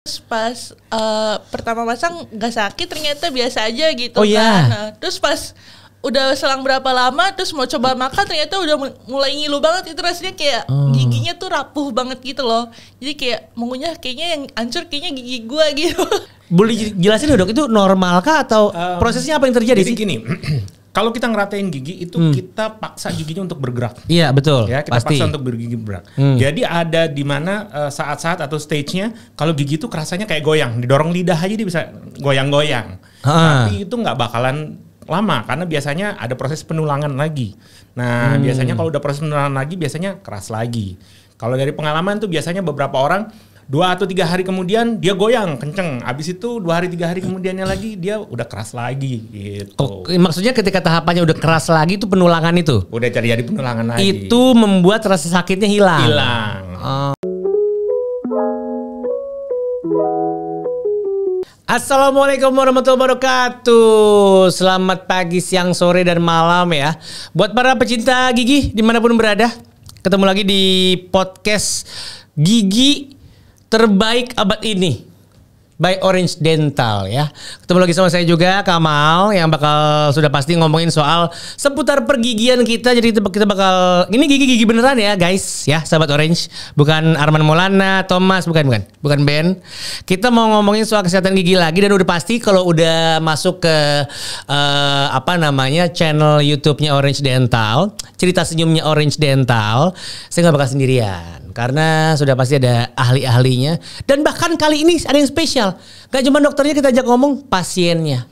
Terus pas uh, pertama pasang nggak sakit ternyata biasa aja gitu oh, iya? kan. Yeah. Nah, terus pas udah selang berapa lama terus mau coba makan ternyata udah mulai ngilu banget itu rasanya kayak hmm. giginya tuh rapuh banget gitu loh. Jadi kayak mengunyah kayaknya yang hancur kayaknya gigi gua gitu. Boleh jelasin dok itu kah atau um, prosesnya apa yang terjadi jadi sih? gini. kalau kita ngeratain gigi itu hmm. kita paksa giginya untuk bergerak. Iya betul. Ya kita pasti. paksa untuk bergigi bergerak. Hmm. Jadi ada di mana uh, saat-saat atau stage-nya kalau gigi itu kerasanya kayak goyang, didorong lidah aja dia bisa goyang-goyang. Tapi itu nggak bakalan lama karena biasanya ada proses penulangan lagi. Nah hmm. biasanya kalau udah proses penulangan lagi biasanya keras lagi. Kalau dari pengalaman tuh biasanya beberapa orang dua atau tiga hari kemudian dia goyang kenceng abis itu dua hari tiga hari kemudiannya lagi dia udah keras lagi gitu oh, eh, maksudnya ketika tahapannya udah keras lagi itu penulangan itu udah cari jadi penulangan lagi itu membuat rasa sakitnya hilang hilang oh. Assalamualaikum warahmatullahi wabarakatuh. Selamat pagi, siang, sore, dan malam ya. Buat para pecinta gigi dimanapun berada, ketemu lagi di podcast Gigi terbaik abad ini by Orange Dental ya. Ketemu lagi sama saya juga Kamal yang bakal sudah pasti ngomongin soal seputar pergigian kita. Jadi kita bakal ini gigi-gigi beneran ya guys ya sahabat Orange, bukan Arman Maulana, Thomas bukan bukan, bukan Ben. Kita mau ngomongin soal kesehatan gigi lagi dan udah pasti kalau udah masuk ke uh, apa namanya channel YouTube-nya Orange Dental, cerita senyumnya Orange Dental, saya nggak bakal sendirian karena sudah pasti ada ahli-ahlinya. Dan bahkan kali ini ada yang spesial. Gak cuma dokternya kita ajak ngomong, pasiennya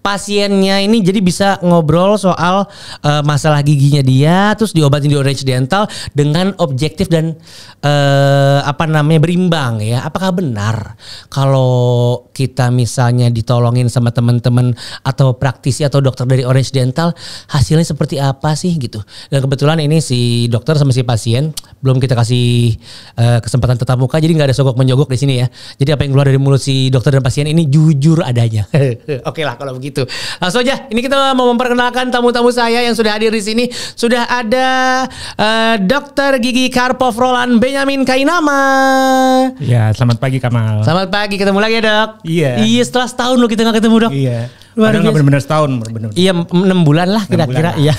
pasiennya ini jadi bisa ngobrol soal uh, masalah giginya dia terus diobatin di Orange Dental dengan objektif dan uh, apa namanya berimbang ya apakah benar kalau kita misalnya ditolongin sama teman-teman atau praktisi atau dokter dari Orange Dental hasilnya seperti apa sih gitu dan kebetulan ini si dokter sama si pasien belum kita kasih uh, kesempatan tetap muka jadi nggak ada sogok menjogok di sini ya jadi apa yang keluar dari mulut si dokter dan pasien ini jujur adanya oke okay lah kalau begitu gitu. Langsung aja, ini kita mau memperkenalkan tamu-tamu saya yang sudah hadir di sini. Sudah ada uh, Dokter Gigi Karpov Roland Benjamin Kainama. Ya, selamat pagi Kamal. Selamat pagi, ketemu lagi ya dok. Iya. Iya, setelah setahun lo kita nggak ketemu dok. Iya. Luar biasa. benar-benar setahun, Iya, enam bulan lah kira-kira. Iya.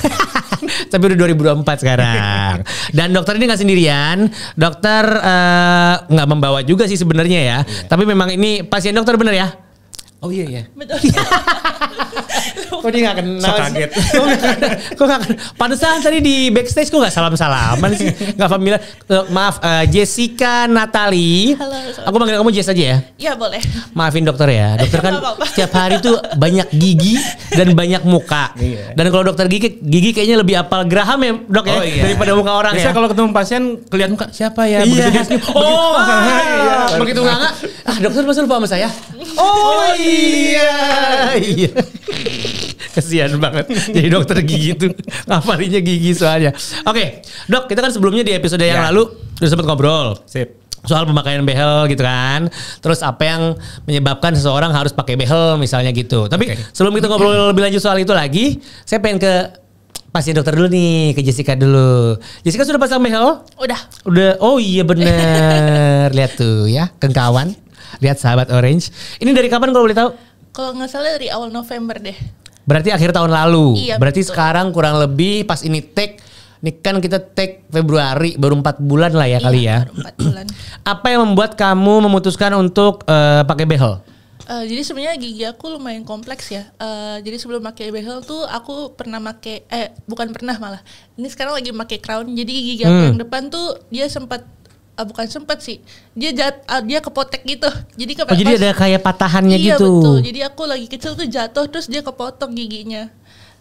Tapi udah 2024 sekarang. Dan dokter ini nggak sendirian. Dokter eh, nggak uh, membawa juga sih sebenarnya ya. Yeah. Tapi memang ini pasien dokter bener ya? Oh iya iya. Betul. kok dia gak kenal so kaget. Kok gak, kenal? Pantesan tadi di backstage kok gak salam-salaman sih. Gak familiar. Eh, maaf uh, Jessica Natali. Halo. Sorry. Aku panggil kamu Jess aja ya? Iya boleh. Maafin dokter ya. Dokter kan setiap hari tuh banyak gigi dan banyak muka. Iya. Dan kalau dokter gigi gigi kayaknya lebih apal Graham ya dok ya? Oh, iya. Daripada muka orang Biasanya ya. kalau ketemu pasien kelihatan muka siapa ya? Iya. Begitu Oh. Iya. Begitu, oh, iya. gak Ah dokter masih lupa sama saya. Oh, oh iya. Iya, iya. Kesian banget jadi dokter gigi itu ngapainnya gigi soalnya. Oke, okay, dok kita kan sebelumnya di episode yang ya. lalu udah sempat ngobrol. Sip soal pemakaian behel gitu kan. Terus apa yang menyebabkan seseorang harus pakai behel misalnya gitu. Tapi okay. sebelum kita ngobrol lebih lanjut soal itu lagi, saya pengen ke pasien dokter dulu nih, ke Jessica dulu. Jessica sudah pasang behel? Udah. Udah. Oh iya benar. Lihat tuh ya, kengkawan. Lihat sahabat Orange. Ini dari kapan kalau boleh tahu? Kalau nggak salah dari awal November deh. Berarti akhir tahun lalu. Iya, Berarti betul. sekarang kurang lebih pas ini take ini kan kita take Februari baru empat bulan lah ya iya, kali ya. Baru 4 bulan. Apa yang membuat kamu memutuskan untuk uh, pakai behel? Uh, jadi sebenarnya gigi aku lumayan kompleks ya. Uh, jadi sebelum pakai behel tuh aku pernah pakai eh bukan pernah malah. Ini sekarang lagi pakai crown. Jadi gigi aku hmm. yang depan tuh dia sempat ah bukan sempet sih dia jat ah, dia kepotek gitu jadi ke oh, jadi ada kayak patahannya iya, gitu betul. jadi aku lagi kecil tuh jatuh terus dia kepotong giginya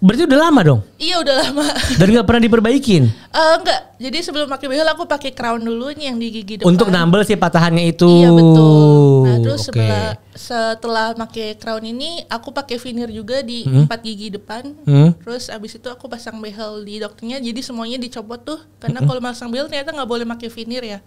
berarti udah lama dong iya udah lama dan nggak pernah diperbaikin uh, eh, enggak jadi sebelum pakai behel aku pakai crown dulu nih yang di gigi depan untuk nambel sih patahannya itu iya betul terus okay. sebelah setelah pakai crown ini aku pakai veneer juga di hmm? empat gigi depan. Hmm? Terus abis itu aku pasang behel di dokternya. Jadi semuanya dicopot tuh karena hmm? kalau pasang behel ternyata nggak boleh pakai veneer ya.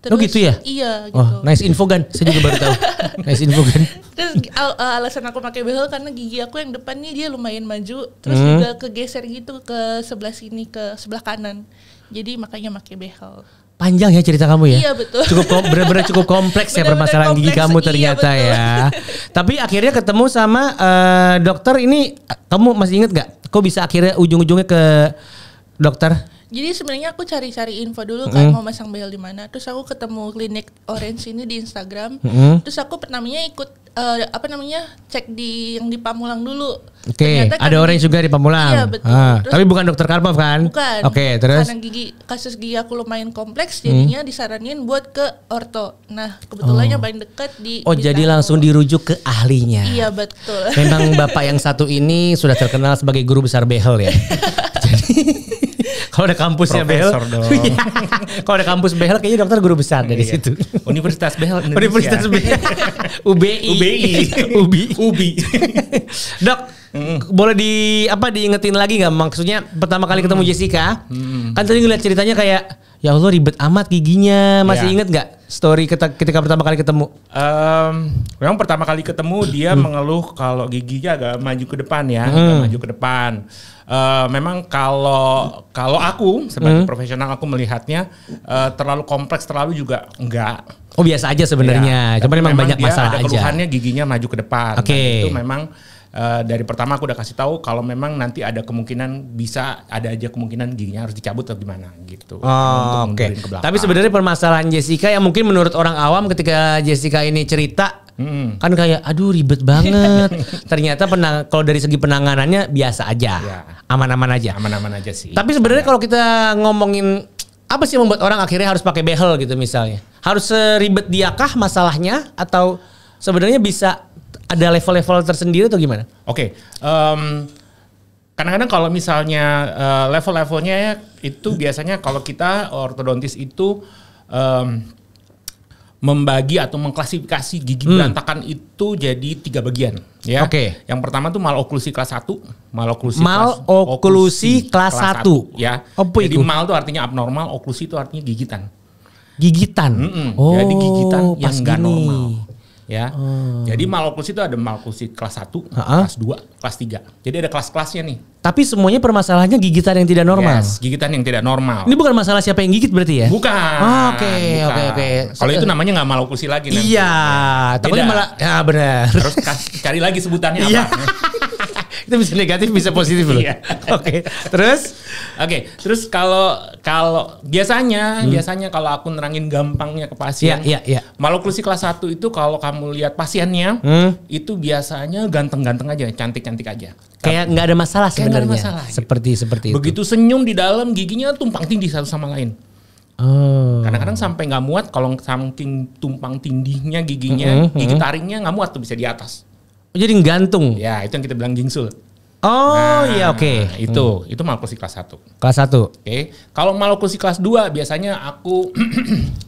Terus, oh gitu ya? Iya oh, gitu. Oh, nice info kan, saya juga baru tahu. nice info kan. Terus al eh, alasan aku pakai behel karena gigi aku yang depan nih dia lumayan maju, terus hmm. juga kegeser gitu ke sebelah sini ke sebelah kanan. Jadi makanya pakai behel panjang ya cerita kamu ya. Iya betul. Cukup benar-benar cukup kompleks ya permasalahan gigi kamu iya, ternyata iya, ya. Tapi akhirnya ketemu sama uh, dokter ini kamu masih inget gak? Kok bisa akhirnya ujung-ujungnya ke dokter? jadi sebenarnya aku cari-cari info dulu mm. mau masang bel di mana. Terus aku ketemu klinik Orange ini di Instagram. Mm. Terus aku pertamanya ikut uh, apa namanya cek di yang di Pamulang dulu. Oke. Okay. ada orange juga di Pamulang. Iya betul. Ah, terus, tapi bukan dokter Karpov kan? Bukan. Oke okay, terus. Karena gigi kasus gigi aku lumayan kompleks, mm-hmm. jadinya mm. disarankan buat ke orto. Nah kebetulannya oh. paling dekat di. Oh di jadi langsung dirujuk ke ahlinya. Iya betul. Memang bapak yang satu ini sudah terkenal sebagai guru besar behel ya. jadi kalau ada kampusnya Behel, iya. kalau ada kampus Behel kayaknya dokter guru besar dari iya. situ. Universitas Behel Universitas Behel. UBI. UBI. UBI. UBI. Dok, Mm. Boleh di apa diingetin lagi nggak? Maksudnya pertama kali ketemu Jessica, mm. kan tadi ngeliat ceritanya kayak ya Allah ribet amat giginya. Masih yeah. inget nggak story ketika, ketika pertama kali ketemu? Um, yang pertama kali ketemu dia mengeluh kalau giginya agak maju ke depan ya, mm. agak maju ke depan. Uh, memang kalau kalau aku sebagai mm. profesional aku melihatnya uh, terlalu kompleks terlalu juga enggak. Oh biasa aja sebenarnya. Ya, Cuma memang, banyak banyak masalah ada aja. keluhannya giginya maju ke depan. Oke. Okay. itu memang Eh, dari pertama aku udah kasih tahu kalau memang nanti ada kemungkinan bisa ada aja kemungkinan giginya harus dicabut atau gimana gitu. Oh, Oke. Okay. Tapi sebenarnya permasalahan Jessica yang mungkin menurut orang awam ketika Jessica ini cerita Hmm. Kan kayak aduh ribet banget. Ternyata penang kalau dari segi penanganannya biasa aja. Iya. Aman-aman ya. aja. Aman-aman aja sih. Tapi sebenarnya kalau kita ngomongin apa sih yang membuat orang akhirnya harus pakai behel gitu misalnya? Harus seribet diakah masalahnya atau sebenarnya bisa ada level-level tersendiri atau gimana? Oke, okay. um, kadang-kadang kalau misalnya uh, level-levelnya itu biasanya kalau kita ortodontis itu um, membagi atau mengklasifikasi gigi hmm. berantakan itu jadi tiga bagian ya. Oke. Okay. Yang pertama tuh maloklusi kelas 1, maloklusi mal kelas, kelas 1. ya. Apa oh, jadi mal itu artinya abnormal, oklusi itu artinya gigitan. Gigitan. Mm -mm. Oh, jadi gigitan yang enggak normal ya. Hmm. Jadi Malkus itu ada Malkus kelas 1, uh-huh. kelas 2, kelas 3. Jadi ada kelas-kelasnya nih. Tapi semuanya permasalahannya gigitan yang tidak normal. Yes, gigitan yang tidak normal. Ini bukan masalah siapa yang gigit berarti ya? Bukan. Ah, oke, oke, oke. Kalau itu eh, namanya nggak malokusi lagi iya. nanti. Iya, tapi malah ya benar. Terus cari lagi sebutannya iya. apa itu bisa negatif bisa positif loh. Iya. Oke. Terus oke, okay. terus kalau kalau biasanya hmm. biasanya kalau aku nerangin gampangnya ke pasien, Iya, iya, iya. maloklusi kelas 1 itu kalau kamu lihat pasiennya hmm. itu biasanya ganteng-ganteng aja, cantik-cantik aja. Kayak nggak ada masalah sebenarnya. Ada masalah, iya. Seperti seperti itu. Begitu senyum di dalam giginya tumpang tinggi satu sama lain. Oh. Kadang-kadang sampai nggak muat kalau saking tumpang tindihnya giginya, mm -hmm. gigi hmm. taringnya nggak muat tuh bisa di atas. Jadi gantung. Ya, itu yang kita bilang gingsul. Oh nah, iya, oke. Okay. Itu hmm. itu malokusi kelas 1. Kelas 1. Oke. Okay. Kalau malokusi kelas 2 biasanya aku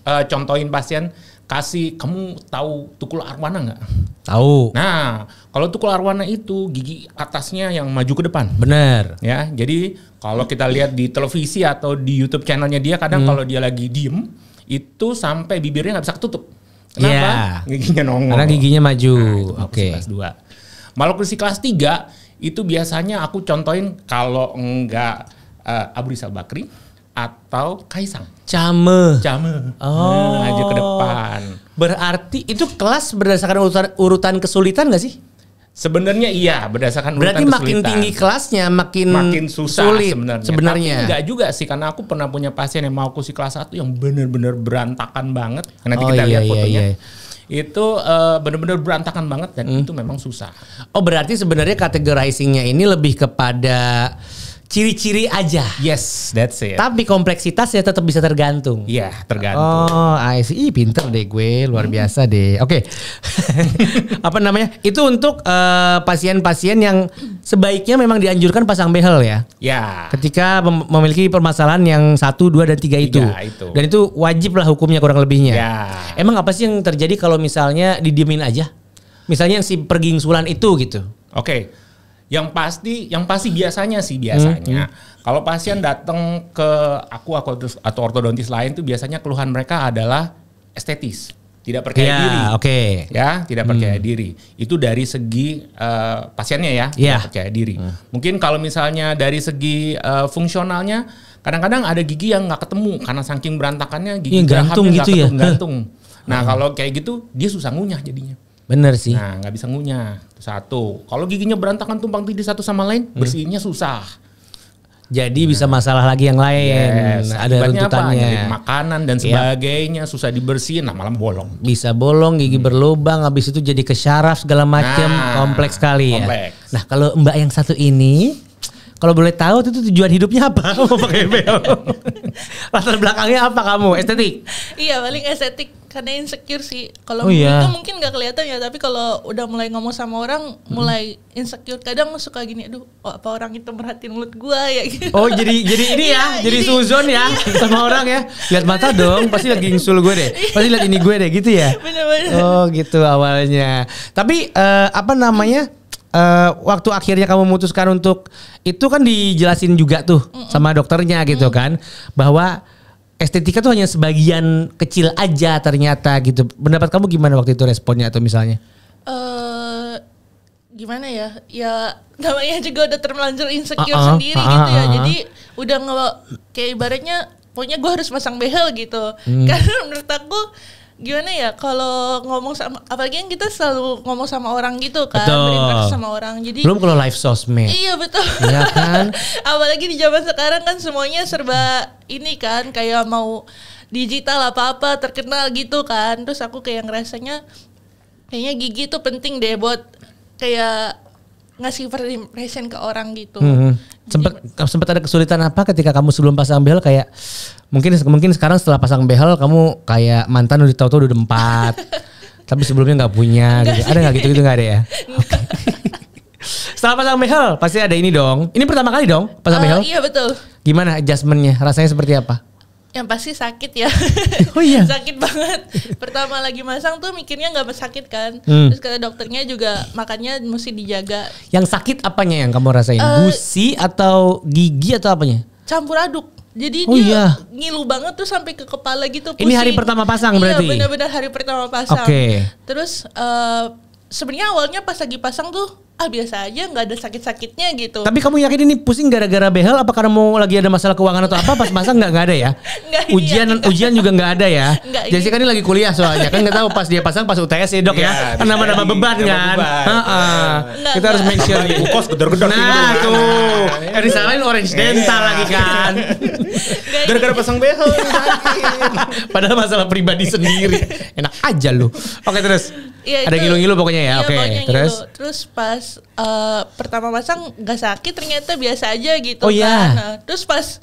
uh, contohin pasien kasih kamu tahu tukul arwana nggak? Tahu. Nah, kalau tukul arwana itu gigi atasnya yang maju ke depan. Benar. Ya, jadi kalau kita lihat di televisi atau di YouTube channelnya dia kadang hmm. kalau dia lagi diem itu sampai bibirnya nggak bisa ketutup. Kenapa? Yeah. Giginya nongol. Karena giginya maju. Nah, Oke. Okay. Kelas 2. kelas tiga itu biasanya aku contohin kalau enggak uh, Abu Rizal Bakri atau Kaisang. Came. Came. Oh. Nah, aja ke depan. Berarti itu kelas berdasarkan urutan, urutan kesulitan gak sih? Sebenarnya iya berdasarkan urutan Berarti makin tinggi kelasnya makin makin susah sulit sebenarnya. Sebenarnya Tapi enggak juga sih karena aku pernah punya pasien yang mau kursi kelas 1 yang benar-benar berantakan banget. Nanti oh, kita iya, lihat iya, fotonya. Iya, iya. Itu uh, eh, benar-benar berantakan banget dan hmm. itu memang susah. Oh, berarti sebenarnya kategorizingnya ini lebih kepada ciri-ciri aja. Yes, that's it. Tapi kompleksitas ya tetap bisa tergantung. Iya, yeah, tergantung. Oh, I see. Ih, pinter deh gue, luar hmm. biasa deh. Oke. Okay. Apa namanya? Itu untuk eh, pasien-pasien uh, yang sebaiknya memang dianjurkan pasang behel ya. Ya. Yeah. Ketika mem memiliki permasalahan yang satu, dua dan tiga, tiga itu. itu. Dan itu wajib lah hukumnya kurang lebihnya. Ya. Emang apa sih yang terjadi kalau misalnya didiemin aja? Misalnya yang si pergingsulan itu gitu. Oke. Okay yang pasti, yang pasti biasanya sih biasanya. Hmm. hmm. Kalau pasien datang ke aku atau ortodontis lain tuh biasanya keluhan mereka adalah estetis, tidak percaya yeah, diri. oke. Okay. Ya, tidak percaya hmm. diri. Itu dari segi uh, pasiennya ya, yeah. tidak percaya diri. Hmm. Mungkin kalau misalnya dari segi uh, fungsionalnya kadang-kadang ada gigi yang nggak ketemu karena saking berantakannya gigi iya, gitu ya, gantung gitu gak ya. Gantung. Nah, hmm. kalau kayak gitu dia susah ngunyah jadinya. Bener sih. Nah, nggak bisa ngunyah. Satu. Kalau giginya berantakan tumpang tindih satu sama lain, hmm. bersihinnya susah. Jadi nah. bisa masalah lagi yang lain. Yes. Ada runtutannya. makanan dan iya. sebagainya yep. susah dibersihin, nah malam bolong. Bisa bolong, gigi hmm. berlubang, habis itu jadi ke syaraf segala macam, nah, kompleks sekali ya. Nah, kalau Mbak yang satu ini kalau boleh tahu itu tujuan hidupnya apa? Kamu pakai BO. Latar belakangnya apa kamu? Estetik. Iya, paling estetik karena insecure sih. Kalau oh, iya. itu mungkin nggak kelihatan ya, tapi kalau udah mulai ngomong sama orang, mulai insecure. Kadang suka gini, aduh, oh, apa orang itu merhatiin mulut gua ya gitu. Oh, jadi jadi ini ya, iya, jadi, jadi suzon ya iya. sama orang ya. Lihat mata dong, pasti lagi insul gue deh. Iya. Pasti lihat ini gue deh gitu ya. Bener-bener. Oh, gitu awalnya. Tapi uh, apa namanya? uh, waktu akhirnya kamu memutuskan untuk itu kan dijelasin juga tuh mm -mm. sama dokternya gitu mm kan bahwa estetika tuh hanya sebagian kecil aja ternyata gitu. Pendapat kamu gimana waktu itu responnya atau misalnya? Uh, gimana ya? Ya namanya juga udah terlanjur insecure uh -uh, sendiri uh -uh, gitu ya. Jadi udah nge kayak ibaratnya pokoknya gue harus pasang behel gitu. Hmm. Karena menurut aku gimana ya kalau ngomong sama apalagi yang kita selalu ngomong sama orang gitu kan berinteraksi sama orang jadi belum kalau live sosmed iya betul ya kan apalagi di zaman sekarang kan semuanya serba ini kan kayak mau digital apa apa terkenal gitu kan terus aku kayak ngerasanya kayaknya gigi tuh penting deh buat kayak ngasih impression ke orang gitu mm -hmm. Sempet sempat ada kesulitan apa ketika kamu sebelum pasang behel kayak mungkin mungkin sekarang setelah pasang behel kamu kayak mantan udah tahu tuh udah empat. tapi sebelumnya nggak punya gitu. Ada nggak gitu-gitu nggak ada ya? Oke. Setelah pasang behel pasti ada ini dong. Ini pertama kali dong pasang uh, behel. Iya betul. Gimana adjustmentnya? Rasanya seperti apa? yang pasti sakit ya. Oh iya. sakit banget. Pertama lagi masang tuh mikirnya nggak sakit kan. Hmm. Terus kata dokternya juga makannya mesti dijaga. Yang sakit apanya yang kamu rasain? Uh, Gusi atau gigi atau apanya? Campur aduk. Jadi oh, dia iya. ngilu banget tuh sampai ke kepala gitu. Pusing. Ini hari pertama pasang iya, berarti. Iya benar-benar hari pertama pasang. Okay. Terus uh, sebenarnya awalnya pas lagi pasang tuh ah biasa aja nggak ada sakit-sakitnya gitu. Tapi kamu yakin ini pusing gara-gara behel apa karena mau lagi ada masalah keuangan atau apa pas masa nggak nggak ada ya? Gak iya. ujian iya, ujian juga nggak ada ya. Gak Jadi kan ini lagi kuliah soalnya kan nggak tahu pas dia pasang pas UTS ya dok ya. ya. Nama-nama beban kan. Kita harus make sure gitu. kos gedor-gedor Nah, gitu kan. tuh. Nah, eh disalahin orange iya. dental lagi kan. Iya. Gara-gara pasang behel. Padahal masalah pribadi sendiri. Enak aja lu. Oke terus. Ya, ada ngilu-ngilu pokoknya ya. Oke. Terus terus pas uh, pertama pasang nggak sakit ternyata biasa aja gitu oh, iya. kan. Yeah. Nah, terus pas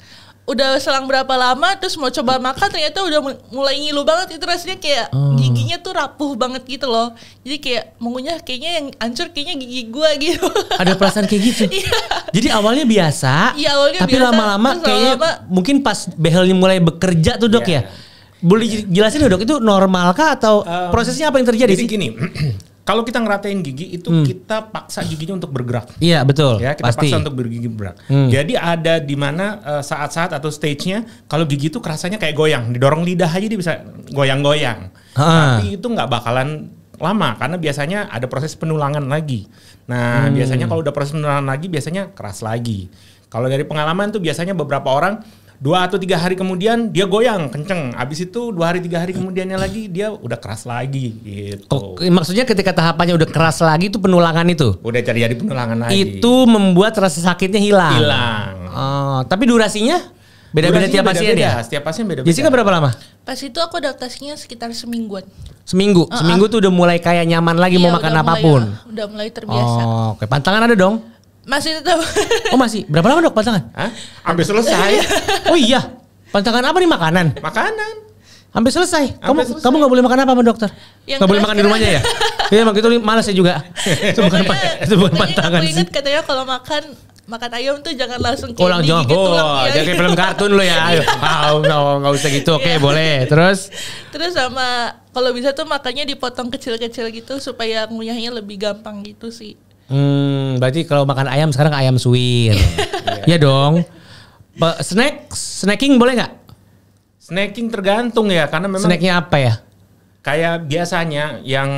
udah selang berapa lama terus mau coba makan ternyata udah mulai ngilu banget itu rasanya kayak oh. giginya tuh rapuh banget gitu loh jadi kayak mengunyah kayaknya yang hancur kayaknya gigi gua gitu ada perasaan kayak gitu iya. jadi awalnya biasa ya, awalnya tapi lama-lama kayaknya lama, mungkin pas behelnya mulai bekerja tuh dok yeah. ya boleh jelasin dok itu normal kah atau um, prosesnya apa yang terjadi jadi sih? gini Kalau kita ngeratain gigi itu hmm. kita paksa giginya untuk bergerak. Iya betul. Ya kita pasti. paksa untuk bergigi bergerak. Hmm. Jadi ada di mana uh, saat-saat atau stage-nya kalau gigi itu kerasanya kayak goyang, didorong lidah aja dia bisa goyang-goyang. Tapi itu nggak bakalan lama karena biasanya ada proses penulangan lagi. Nah hmm. biasanya kalau udah proses penulangan lagi biasanya keras lagi. Kalau dari pengalaman tuh biasanya beberapa orang dua atau tiga hari kemudian dia goyang kenceng abis itu dua hari tiga hari kemudiannya lagi dia udah keras lagi gitu oh, eh, maksudnya ketika tahapannya udah keras lagi itu penulangan itu udah cari jadi penulangan lagi itu membuat rasa sakitnya hilang hilang oh, tapi durasinya Beda-beda tiap pasien beda -beda. ya? Setiap pasien beda-beda. Jadi Jessica berapa lama? Pas itu aku adaptasinya sekitar semingguan. Seminggu? Uh -uh. Seminggu tuh udah mulai kayak nyaman lagi iya, mau makan udah apapun? Mulai, udah mulai terbiasa. Oh, oke. Okay. Pantangan ada dong? Masih tetap. oh masih. Berapa lama dok pantangan? Hah? Hampir selesai. oh iya. Pantangan apa nih makanan? Makanan. Hampir selesai. Kamu selesai. kamu nggak boleh makan apa dokter? Yang gak boleh makan di rumahnya ya? Iya emang gitu malas ya juga. itu bukan, itu bukan pantangan sih. Ingat katanya kalau makan makan ayam tuh jangan langsung oh, candy Ulang jangan, gitu oh, ya, jangan kayak film kartun lo ya. Wow, nggak gak usah gitu. Oke, okay, iya. boleh. Terus? Terus sama kalau bisa tuh makannya dipotong kecil-kecil gitu supaya ngunyahnya lebih gampang gitu sih. Hmm, berarti kalau makan ayam sekarang ayam suwir. ya dong. Pe snack, snacking boleh nggak? Snacking tergantung ya, karena memang. Snacknya apa ya? Kayak biasanya yang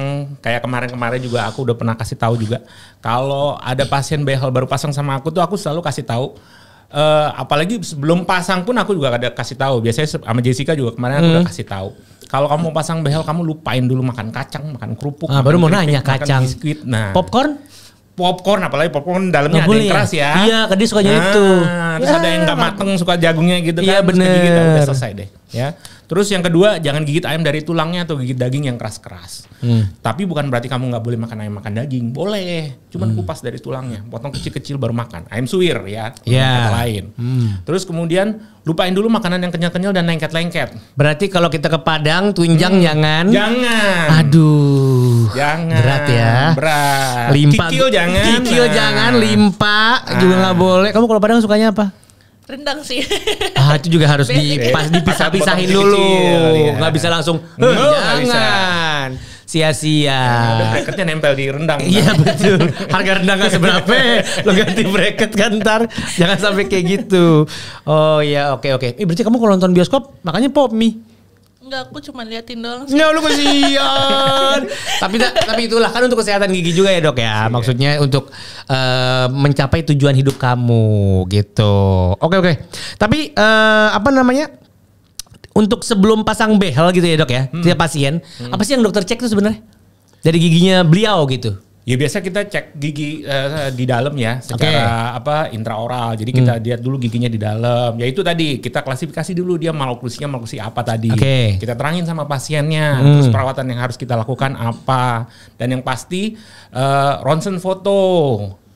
kayak kemarin-kemarin juga aku udah pernah kasih tahu juga. Kalau ada pasien behel baru pasang sama aku tuh aku selalu kasih tahu uh, apalagi sebelum pasang pun aku juga ada kasih tahu. Biasanya sama Jessica juga kemarin aku udah hmm. kasih tahu. Kalau kamu pasang behel kamu lupain dulu makan kacang, makan kerupuk. Ah makan baru mau nanya kacang. Biskuit. Nah, popcorn? popcorn apalagi popcorn dalamnya ada yang ya? keras ya. Iya, kadang sukanya nah, itu. Terus ya, ada yang nggak ya. mateng suka jagungnya gitu iya, kan. Iya benar. Gitu, udah selesai deh. Ya. Terus yang kedua jangan gigit ayam dari tulangnya atau gigit daging yang keras-keras. Hmm. Tapi bukan berarti kamu nggak boleh makan ayam makan daging. Boleh. Cuman hmm. kupas dari tulangnya, potong kecil-kecil baru makan. Ayam suwir ya. Iya. Yeah. lain. Hmm. Terus kemudian lupain dulu makanan yang kenyal-kenyal dan lengket-lengket. Berarti kalau kita ke Padang tunjang hmm. jangan. Jangan. Aduh. Aduh. Jangan. Berat ya. Berat. Limpa. Kikil jangan. Kikil nah. jangan, limpa ah. juga nggak ah. boleh. Kamu kalau Padang sukanya apa? rendang sih. Ah itu juga harus dipas, dipisah-pisahin dulu. Iya. Nggak bisa langsung. Eh, nggak, jangan. Bisa. Sia-sia. Nah, bracketnya nempel di rendang. Iya kan? betul. Harga rendang nggak seberapa. Lo ganti bracket kan ntar. Jangan sampai kayak gitu. Oh ya oke okay, oke. Okay. Eh, berarti kamu kalau nonton bioskop makanya pop mie enggak aku cuma liatin doang sih. ya lu kasihan tapi tapi itulah kan untuk kesehatan gigi juga ya dok ya iya. maksudnya untuk uh, mencapai tujuan hidup kamu gitu oke oke tapi uh, apa namanya untuk sebelum pasang behel gitu ya dok ya hmm. tiap pasien hmm. apa sih yang dokter cek tuh sebenarnya dari giginya beliau gitu Ya biasa kita cek gigi uh, di dalam ya secara okay. apa intraoral. Jadi kita hmm. lihat dulu giginya di dalam. Ya itu tadi kita klasifikasi dulu dia maloklusinya malokusi apa tadi. Okay. Kita terangin sama pasiennya, hmm. terus perawatan yang harus kita lakukan apa dan yang pasti uh, ronsen foto.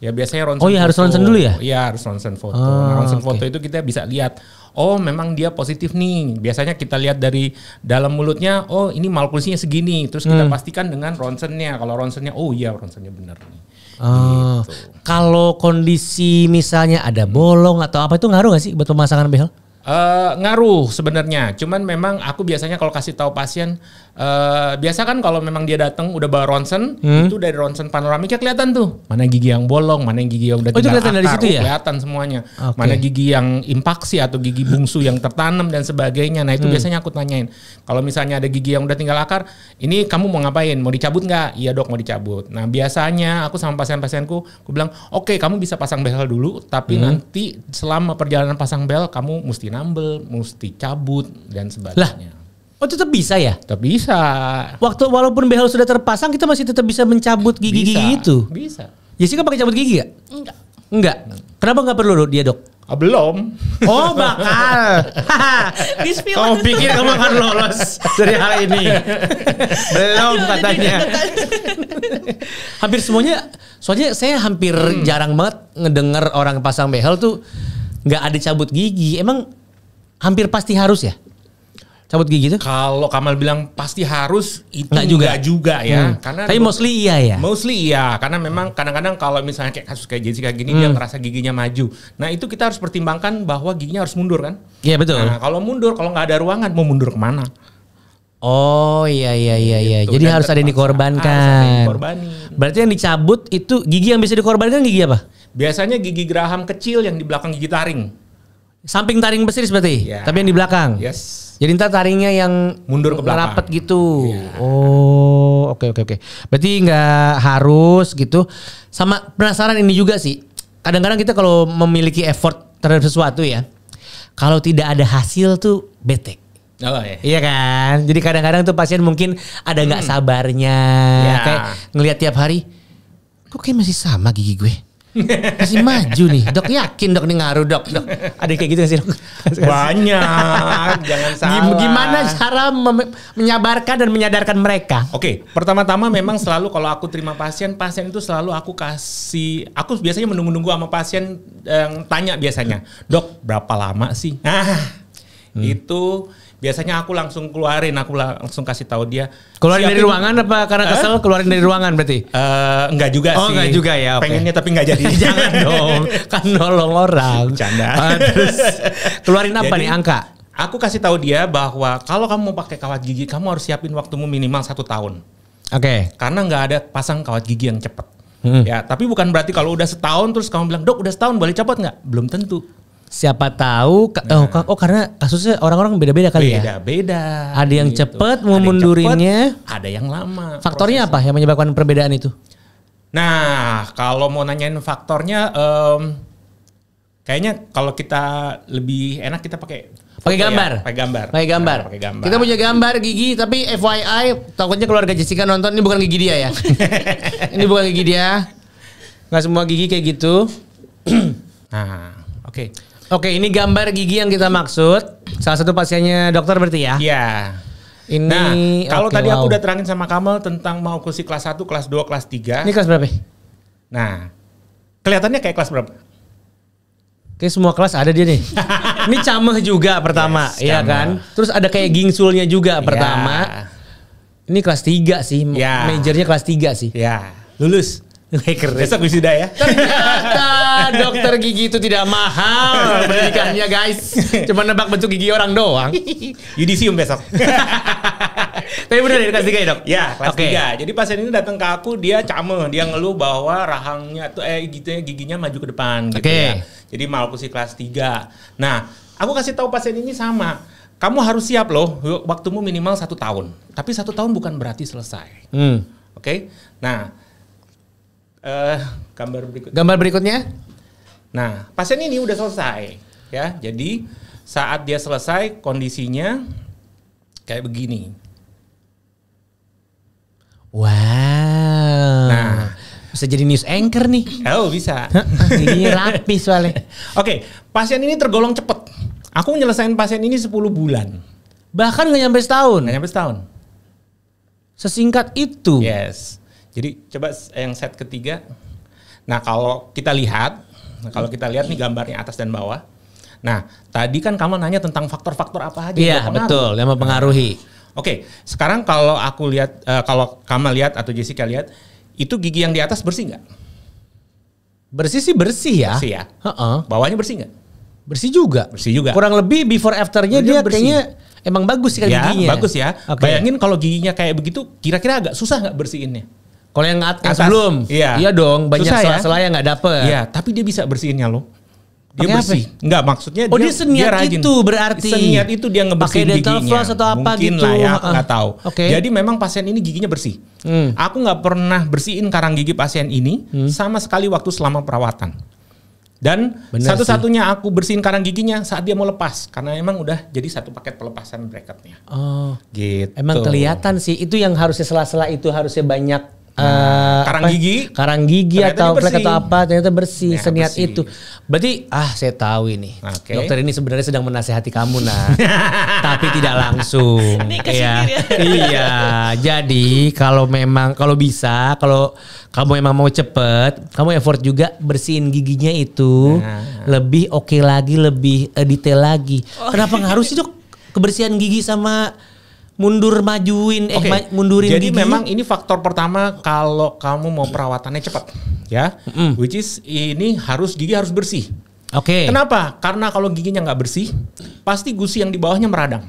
Ya biasanya ronsen. Oh iya harus ronsen dulu ya? Iya harus ronsen foto. Nah, oh, nah, ronsen okay. foto itu kita bisa lihat oh memang dia positif nih. Biasanya kita lihat dari dalam mulutnya, oh ini malkulsinya segini. Terus kita hmm. pastikan dengan ronsennya. Kalau ronsennya, oh iya ronsennya benar nih. Oh. gitu. Kalau kondisi misalnya ada bolong atau apa itu ngaruh gak sih buat pemasangan behel? Uh, eh, ngaruh sebenarnya. Cuman memang aku biasanya kalau kasih tahu pasien uh, biasa kan kalau memang dia datang udah bawa ronsen, hmm? itu dari ronsen panoramiknya kelihatan tuh mana gigi yang bolong, mana yang gigi yang udah oh, itu kelihatan dari situ oh, ya? kelihatan semuanya. Okay. Mana gigi yang impaksi atau gigi bungsu yang tertanam dan sebagainya. Nah, itu hmm. biasanya aku tanyain. Kalau misalnya ada gigi yang udah tinggal akar, ini kamu mau ngapain? Mau dicabut nggak? Iya, Dok, mau dicabut. Nah, biasanya aku sama pasien-pasienku, aku bilang, "Oke, okay, kamu bisa pasang behel dulu, tapi hmm. nanti selama perjalanan pasang behel kamu mesti nambel, mesti cabut dan sebagainya." Lah Oh tetap bisa ya? Tetap bisa. Waktu walaupun behel sudah terpasang kita masih tetap bisa mencabut gigi-gigi bisa, itu. Bisa. Jessica pakai cabut gigi ya? Enggak. Enggak. Kenapa enggak perlu dia, Dok? Ah, belum. Oh, bakal. kamu pikir kamu akan lolos dari hal ini? belum katanya. hampir semuanya soalnya saya hampir hmm. jarang banget ngedengar orang pasang behel tuh nggak ada cabut gigi. Emang hampir pasti harus ya? cabut gigi tuh? Kalau Kamal bilang pasti harus itu enggak hmm. juga, juga ya. Hmm. Karena Tapi mostly iya ya. Mostly iya, karena memang kadang-kadang kalau misalnya kayak kasus kayak Jessica gini hmm. dia ngerasa giginya maju. Nah, itu kita harus pertimbangkan bahwa giginya harus mundur kan? Iya, betul. Nah, kalau mundur kalau nggak ada ruangan mau mundur kemana? Oh iya iya iya gitu. iya. Gitu. Jadi Dan harus ada yang dikorbankan. Harus ada yang Berarti yang dicabut itu gigi yang bisa dikorbankan gigi apa? Biasanya gigi geraham kecil yang di belakang gigi taring. Samping taring besi seperti, yeah. Tapi yang di belakang. Yes. Jadi ntar taringnya yang mundur ke belakang. Rapat gitu. Yeah. Oh, oke okay, oke okay, oke. Okay. Berarti nggak harus gitu. Sama penasaran ini juga sih. Kadang-kadang kita kalau memiliki effort terhadap sesuatu ya, kalau tidak ada hasil tuh bete. Oh, iya. iya kan. Jadi kadang-kadang tuh pasien mungkin ada nggak hmm. sabarnya, ya. kayak ngelihat tiap hari, kok kayak masih sama gigi gue masih maju nih. Dok yakin dok nih ngaruh dok. dok. Ada kayak gitu gak sih dok? Banyak. jangan salah. Gimana cara menyabarkan dan menyadarkan mereka? Oke. Okay, Pertama-tama memang selalu kalau aku terima pasien. Pasien itu selalu aku kasih. Aku biasanya menunggu-nunggu sama pasien. Yang tanya biasanya. Dok berapa lama sih? Nah hmm. itu biasanya aku langsung keluarin aku langsung kasih tahu dia keluarin dari ruangan apa karena kesel keluarin dari ruangan berarti uh, enggak juga oh, sih enggak juga ya okay. pengennya tapi enggak jadi jangan dong kan nolong orang canda uh, ah, terus keluarin apa jadi, nih angka aku kasih tahu dia bahwa kalau kamu mau pakai kawat gigi kamu harus siapin waktumu minimal satu tahun oke okay. karena nggak ada pasang kawat gigi yang cepat Hmm. Ya, tapi bukan berarti kalau udah setahun terus kamu bilang, "Dok, udah setahun boleh copot nggak?" Belum tentu siapa tahu nah. oh, oh karena kasusnya orang-orang beda-beda kali beda, ya. Beda-beda. Ada yang gitu. cepat mau mundurinnya, ada yang lama. Faktornya prosesnya. apa yang menyebabkan perbedaan itu? Nah, kalau mau nanyain faktornya um, kayaknya kalau kita lebih enak kita pakai pakai ya, gambar. Ya, pakai gambar. Pakai gambar. Nah, pakai gambar. Kita punya gambar gigi tapi FYI takutnya keluarga Jessica nonton ini bukan gigi dia ya. ini bukan gigi dia. Gak semua gigi kayak gitu. nah, oke. Oke, ini gambar gigi yang kita maksud. Salah satu pasiennya dokter berarti ya? Iya. Ini Nah, kalau okay, tadi wow. aku udah terangin sama Kamal tentang mau kursi kelas 1, kelas 2, kelas 3. Ini kelas berapa? Nah, kelihatannya kayak kelas berapa? Kayak semua kelas ada dia nih. ini camah juga pertama, yes, ya camel. kan? Terus ada kayak gingsulnya juga iya. pertama. Ini kelas 3 sih, yeah. majornya kelas 3 sih. Ya. Yeah. Lulus. Keren. Besok wisuda ya. Ternyata dokter gigi itu tidak mahal pendidikannya guys. Cuma nebak bentuk gigi orang doang. Yudisium besok. Tapi bener ya kelas 3 ya dok? Ya kelas okay. 3. Jadi pasien ini datang ke aku dia came. Dia ngeluh bahwa rahangnya tuh eh gitu ya, giginya maju ke depan gitu okay. ya. Jadi kursi kelas 3. Nah aku kasih tahu pasien ini sama kamu harus siap loh waktumu minimal satu tahun tapi satu tahun bukan berarti selesai hmm. oke okay? nah Uh, gambar berikut. Gambar berikutnya. Nah, pasien ini udah selesai ya. Jadi saat dia selesai kondisinya kayak begini. Wow. Nah, bisa jadi news anchor nih. Oh bisa. ini rapi soalnya. Oke, okay, pasien ini tergolong cepet. Aku nyelesain pasien ini 10 bulan. Bahkan nggak nyampe setahun. Nggak nyampe setahun. Sesingkat itu. Yes. Jadi coba yang set ketiga. Nah kalau kita lihat, nah, kalau kita lihat nih gambarnya atas dan bawah. Nah tadi kan kamu nanya tentang faktor-faktor apa aja? Iya betul yang mempengaruhi. Nah, oke, sekarang kalau aku lihat, uh, kalau kamu lihat atau Jessica lihat, itu gigi yang di atas bersih nggak? Bersih sih bersih ya. Bersih ya. Uh-uh. Bawahnya bersih nggak? Bersih juga. Bersih juga. Kurang lebih before afternya dia bersih. kayaknya emang bagus sih ya, giginya. Bagus ya. Okay. Bayangin kalau giginya kayak begitu, kira-kira agak susah nggak bersihinnya? Kalau yang atas, atas belum. Iya. iya dong, banyak sela-sela ya? yang nggak dapet. Iya, tapi dia bisa bersihinnya loh. Dia Pake bersih. Apa? Enggak, maksudnya oh, dia, dia dia itu berarti. Seniat itu dia ngebersihin Pake giginya. Floss atau apa Mungkin gitu. lah ya, uh, nggak tahu. Okay. Jadi memang pasien ini giginya bersih. Hmm. Aku nggak pernah bersihin karang gigi pasien ini hmm. sama sekali waktu selama perawatan. Dan satu-satunya aku bersihin karang giginya saat dia mau lepas karena emang udah jadi satu paket pelepasan bracketnya. Oh, gitu. Emang kelihatan sih itu yang harusnya sela-sela itu harusnya banyak uh, karang gigi, karang gigi atau flek atau apa ternyata bersih ya, seniat bersih. itu. Berarti ah saya tahu ini. Okay. Dokter ini sebenarnya sedang menasehati kamu nah. tapi tidak langsung. ya. iya. Jadi kalau memang kalau bisa kalau kamu emang mau cepet, kamu effort juga bersihin giginya itu nah. lebih oke okay lagi, lebih eh, detail lagi. Oh. Kenapa harus sih dok kebersihan gigi sama mundur majuin eh okay. ma mundurin jadi gigi. memang ini faktor pertama kalau kamu mau perawatannya cepat ya mm. which is ini harus gigi harus bersih oke okay. kenapa karena kalau giginya nggak bersih pasti gusi yang di bawahnya meradang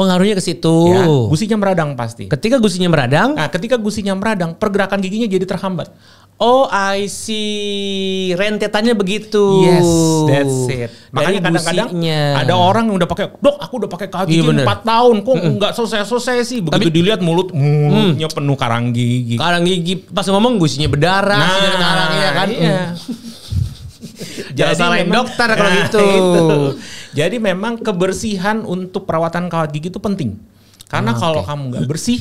Oh ngaruhnya ke situ. Ya, gusinya meradang pasti. Ketika gusinya meradang, nah ketika gusinya meradang, pergerakan giginya jadi terhambat. Oh, I see. Rentetannya begitu. Yes, that's it. Makanya kadang-kadang ada orang yang udah pakai, "Dok, aku udah pakai kaki iya, 4 tahun, kok mm -mm. nggak selesai-selesai sih?" Begitu Tapi, dilihat mulut mm, mm. mulutnya mm. penuh karang gigi. Karang gigi pas ngomong gusinya berdarah, nah, karang ya kan. Iya. Mm. Jangan salahin dokter nah, kalau gitu. Itu. Jadi memang kebersihan untuk perawatan kawat gigi itu penting. Karena ah, kalau okay. kamu nggak bersih,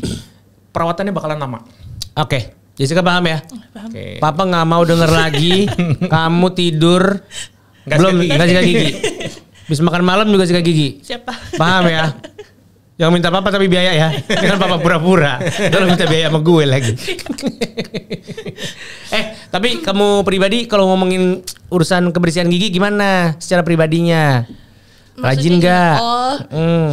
perawatannya bakalan lama. Oke. Okay. Jessica paham ya? Paham. Papa nggak mau denger lagi. kamu tidur gak belum nggak sikat gigi. Bisa makan malam juga sikat gigi. Siapa? Paham ya? Jangan minta papa tapi biaya ya. Jangan papa pura-pura. Kalau minta biaya sama gue lagi. eh, tapi kamu pribadi kalau ngomongin urusan kebersihan gigi gimana secara pribadinya? rajin nggak? Oh, mm.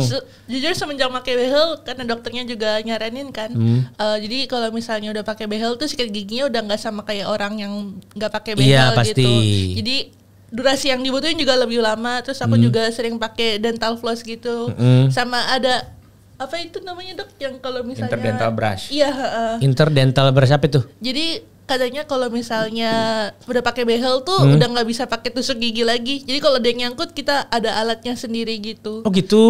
jujur semenjak pakai behel karena dokternya juga nyaranin kan. Mm. Uh, jadi kalau misalnya udah pakai behel tuh sikat giginya udah nggak sama kayak orang yang nggak pakai iya, behel iya, gitu. pasti. Jadi durasi yang dibutuhin juga lebih lama. Terus aku mm. juga sering pakai dental floss gitu. Mm. Sama ada apa itu namanya dok yang kalau misalnya interdental brush. Iya. Uh, interdental brush apa itu? Jadi katanya kalau misalnya udah pakai behel tuh hmm? udah nggak bisa pakai tusuk gigi lagi. Jadi kalau ada yang nyangkut kita ada alatnya sendiri gitu. Oh gitu.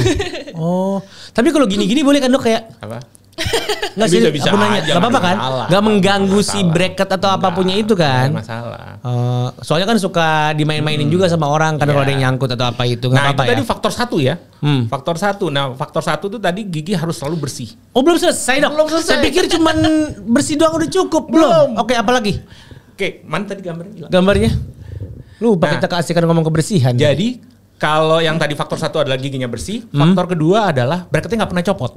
Hmm. oh, tapi kalau gini-gini boleh kan dok kayak apa? Nggak sih, bisa, aku nanya, Enggak apa-apa kan? Enggak mengganggu masalah. si bracket atau Enggak, apapunnya itu kan? Masalah. Uh, soalnya kan suka dimain-mainin hmm. juga sama orang karena yeah. kalau ada yang iya. nyangkut atau apa itu. nah apa itu ya? tadi faktor satu ya. Hmm. Faktor satu. Nah faktor satu tuh tadi gigi harus selalu bersih. Oh belum selesai dong Belum selesai. Saya pikir cuman bersih doang udah cukup. Belum. belum. Oke apalagi? Oke mana tadi gambarnya? Gambarnya? Gambarnya? pakai nah, kita kan ngomong kebersihan. Jadi kalau yang tadi faktor satu adalah giginya bersih, hmm. faktor kedua adalah bracketnya nggak pernah copot.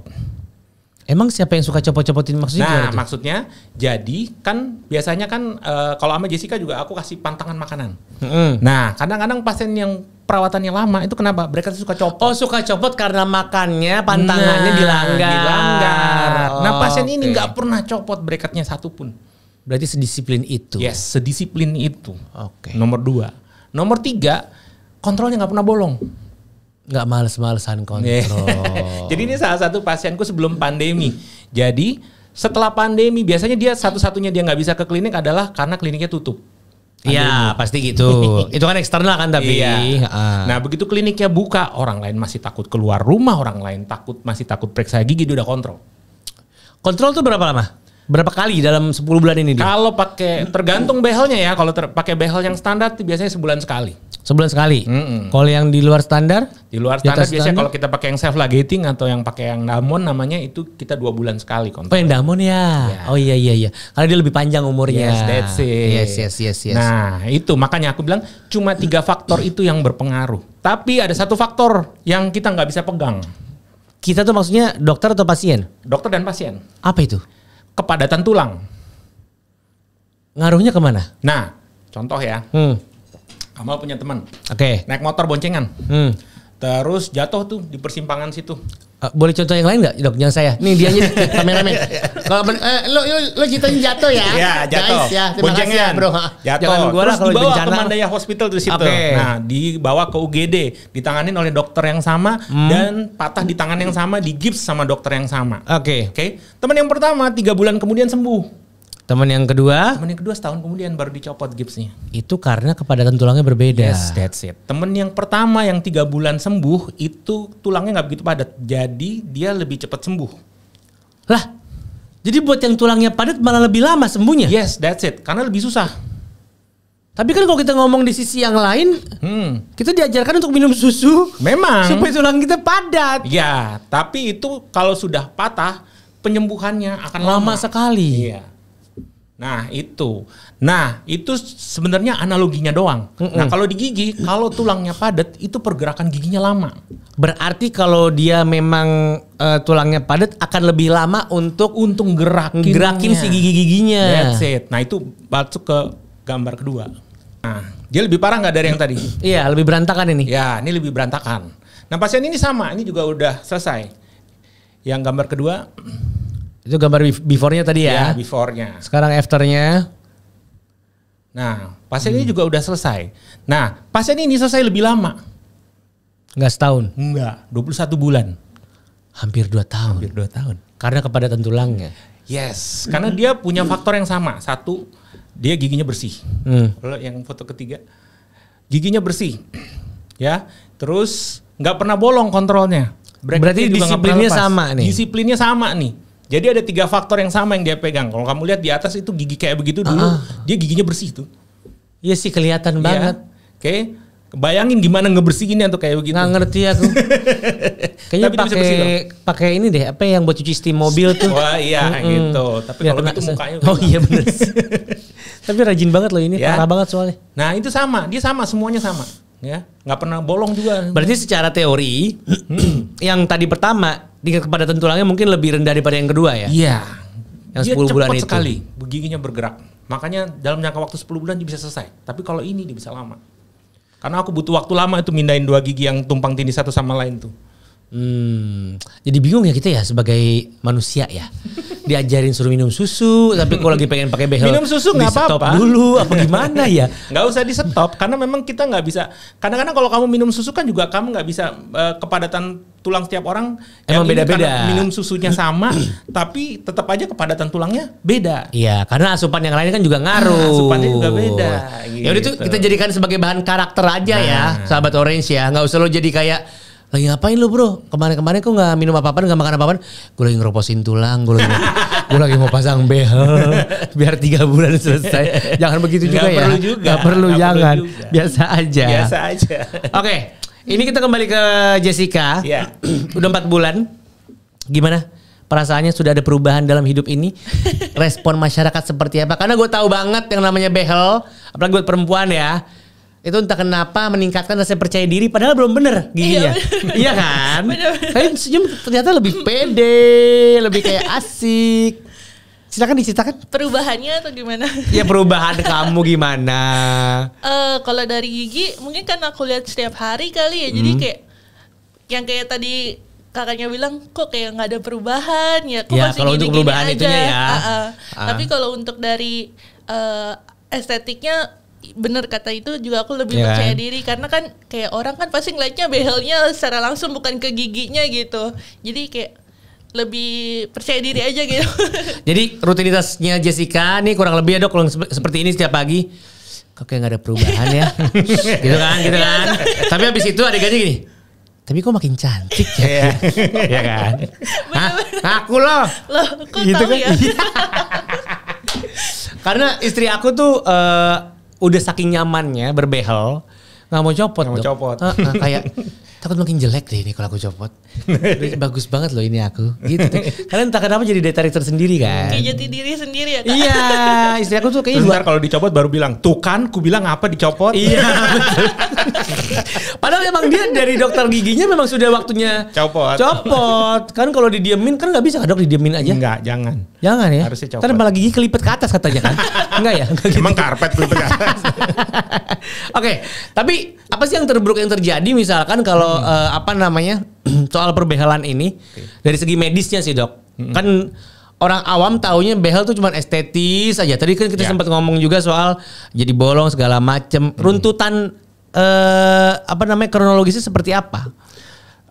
Emang siapa yang suka copot-copotin maksudnya? Nah, maksudnya jadi kan biasanya kan uh, kalau sama Jessica juga aku kasih pantangan makanan. mm Nah, kadang-kadang pasien yang perawatannya lama itu kenapa? Mereka suka copot. Oh, suka copot karena makannya pantangannya nah, dilanggar. Dilanggar. Nah, oh, nah, pasien okay. ini nggak pernah copot breketnya satu pun. Berarti sedisiplin itu. Yes, sedisiplin itu. Oke. Okay. Nomor dua. Nomor tiga, kontrolnya nggak pernah bolong nggak males-malesan kontrol. Jadi ini salah satu pasienku sebelum pandemi. Jadi setelah pandemi biasanya dia satu-satunya dia nggak bisa ke klinik adalah karena kliniknya tutup. Iya pasti gitu. itu kan eksternal kan tapi. Iya. Nah begitu kliniknya buka orang lain masih takut keluar rumah, orang lain takut masih takut periksa gigi dia udah kontrol. Kontrol tuh berapa lama? Berapa kali dalam 10 bulan ini? Kalau pakai tergantung behelnya ya. Kalau pakai behel yang standar biasanya sebulan sekali. Sebulan sekali. Mm hmm Kalau yang di luar standar? Di luar standar biasanya kalau kita pakai yang self lagging atau yang pakai yang damon, namanya itu kita dua bulan sekali kontrol. Oh yang damon ya. Yeah. Oh iya iya iya. Karena dia lebih panjang umurnya. Yes, that's it. Yes, yes, yes, yes. Nah, itu makanya aku bilang cuma tiga faktor itu yang berpengaruh. Tapi ada satu faktor yang kita nggak bisa pegang. Kita tuh maksudnya dokter atau pasien? Dokter dan pasien. Apa itu? Kepadatan tulang. Ngaruhnya kemana? Nah, contoh ya. Hmm Kamal punya teman. Oke. Okay. Naik motor boncengan. Hmm. Terus jatuh tuh di persimpangan situ. Uh, boleh contoh yang lain nggak dok? Jangan saya. Nih dia aja kameramen. Kalau eh, lo lo lo ceritanya jatuh ya. Iya jatuh. Guys, ya. Terima ya, Boncengan. kasih bro. Jatuh. Jangan gua Terus dibawa bencana. ke Mandaya Hospital di situ. Okay. Nah dibawa ke UGD, ditanganin oleh dokter yang sama hmm. dan patah di tangan yang sama, di gips sama dokter yang sama. Oke. Okay. Oke. Okay? Teman yang pertama tiga bulan kemudian sembuh. Teman yang kedua? Teman yang kedua setahun kemudian baru dicopot gipsnya. Itu karena kepadatan tulangnya berbeda. Yes, that's it. Teman yang pertama yang tiga bulan sembuh itu tulangnya nggak begitu padat, jadi dia lebih cepat sembuh. Lah, jadi buat yang tulangnya padat malah lebih lama sembuhnya? Yes, that's it. Karena lebih susah. Tapi kan kalau kita ngomong di sisi yang lain, hmm. kita diajarkan untuk minum susu. Memang. Supaya tulang kita padat. Ya, tapi itu kalau sudah patah, penyembuhannya akan lama, lama sekali. Iya. Nah itu, nah itu sebenarnya analoginya doang. Mm-mm. Nah kalau di gigi, kalau tulangnya padat, itu pergerakan giginya lama. Berarti kalau dia memang uh, tulangnya padat, akan lebih lama untuk untung gerakin, gerakin si gigi giginya. That's it. Nah itu masuk ke gambar kedua. Nah dia lebih parah nggak dari yang tadi? iya lebih berantakan ini. Ya ini lebih berantakan. Nah pasien ini sama, ini juga udah selesai. Yang gambar kedua itu gambar before-nya tadi ya? Ya, before-nya. Sekarang after-nya. Nah, pasien hmm. ini juga udah selesai. Nah, pasien ini selesai lebih lama. Enggak setahun? Enggak, 21 bulan. Hampir 2 tahun. Hampir 2 tahun. Karena kepadatan tulangnya. Yes, karena dia punya faktor yang sama. Satu, dia giginya bersih. Hmm. yang foto ketiga, giginya bersih. ya, terus nggak pernah bolong kontrolnya. Berarti disiplinnya sama nih. Disiplinnya sama nih. Jadi ada tiga faktor yang sama yang dia pegang. Kalau kamu lihat di atas itu gigi kayak begitu dulu, uh dia giginya bersih itu. Iya sih kelihatan ya. banget. Oke. Okay. Bayangin gimana ngebersihinnya tuh kayak begitu. Nggak ngerti aku. Kayaknya pakai pakai ini deh, apa yang buat cuci steam mobil tuh. Wah, iya mm hmm gitu. Tapi ya, kalau gitu mukanya Oh iya benar. Tapi rajin banget loh ini, ya. parah banget soalnya. Nah, itu sama, dia sama semuanya sama, ya. nggak pernah bolong juga. Berarti secara teori hmm. yang tadi pertama tingkat kepadatan tulangnya mungkin lebih rendah daripada yang kedua ya? Iya. Yang sepuluh 10 cepat bulan sekali itu. sekali giginya bergerak. Makanya dalam jangka waktu 10 bulan dia bisa selesai. Tapi kalau ini dia bisa lama. Karena aku butuh waktu lama itu mindahin dua gigi yang tumpang tindih satu sama lain tuh. Hmm, jadi bingung ya kita ya sebagai manusia ya. diajarin suruh minum susu tapi kalau lagi pengen pakai behel minum susu nggak apa-apa dulu apa gimana ya nggak usah di stop karena memang kita nggak bisa kadang-kadang kalau kamu minum susu kan juga kamu nggak bisa uh, kepadatan tulang setiap orang ya, emang beda-beda minum susunya sama tapi tetap aja kepadatan tulangnya beda iya karena asupan yang lain kan juga ah, ngaruh asupannya juga beda gitu. ya udah itu kita jadikan sebagai bahan karakter aja ya, nah. ya sahabat orange ya nggak usah lo jadi kayak lagi ngapain lu bro? Kemarin-kemarin kok nggak minum apa-apa, nggak makan apa-apa. Gue lagi ngeroposin tulang, gue lagi, gue lagi mau pasang behel. Biar tiga bulan selesai. Jangan begitu juga gak ya. Perlu juga. Gak perlu, gak jangan. Perlu juga. Biasa aja. Biasa aja. Oke, okay. ini kita kembali ke Jessica. Yeah. Ya. Udah empat bulan. Gimana? Perasaannya sudah ada perubahan dalam hidup ini. Respon masyarakat seperti apa? Karena gue tahu banget yang namanya behel, apalagi buat perempuan ya itu entah kenapa meningkatkan rasa percaya diri padahal belum bener giginya iya, iya kan tapi senyum ternyata lebih pede lebih kayak asik silakan diceritakan perubahannya atau gimana ya perubahan kamu gimana uh, kalau dari gigi mungkin kan aku lihat setiap hari kali ya hmm. jadi kayak yang kayak tadi kakaknya bilang kok kayak nggak ada perubahan ya ya, kalau untuk perubahan itu ya uh, uh. Uh. tapi kalau untuk dari uh, estetiknya bener kata itu juga aku lebih yeah. percaya kan? diri karena kan kayak orang kan pasti ngeliatnya behelnya secara langsung bukan ke giginya gitu jadi kayak lebih percaya diri aja gitu jadi rutinitasnya Jessica nih kurang lebih ya dok kalau seperti ini setiap pagi kok kayak gak ada perubahan ya gitu kan gitu iya. kan tapi habis itu ada gaji gini tapi kok makin cantik ya, ya kan? Hah? Aku loh, loh kok gitu tahu kan? ya? Iya. Karena istri aku tuh uh, udah saking nyamannya berbehel nggak mau copot. nggak mau copot. Uh, uh, kayak takut makin jelek deh ini kalau aku copot. bagus banget loh ini aku. Gitu. Kalian tak kenapa jadi daya tarik tersendiri kan. Kayak jati diri sendiri ya Iya, istri aku tuh kayaknya Bentar, kalau dicopot baru bilang, tuh kan ku bilang apa dicopot. iya, Padahal emang dia dari dokter giginya memang sudah waktunya copot. Copot. Kan kalau didiemin kan nggak bisa dok didiemin aja. Enggak, jangan. Jangan ya. Harusnya copot. Karena malah gigi kelipet ke atas katanya kan. Enggak ya? Enggak gitu. karpet kelipet ke atas. Oke, okay, tapi apa sih yang terburuk yang terjadi misalkan kalau hmm. uh, apa namanya soal perbehalan ini okay. dari segi medisnya sih dok hmm. kan orang awam taunya behel tuh cuma estetis aja tadi kan kita ya. sempat ngomong juga soal jadi bolong segala macem hmm. runtutan eh, apa namanya kronologisnya seperti apa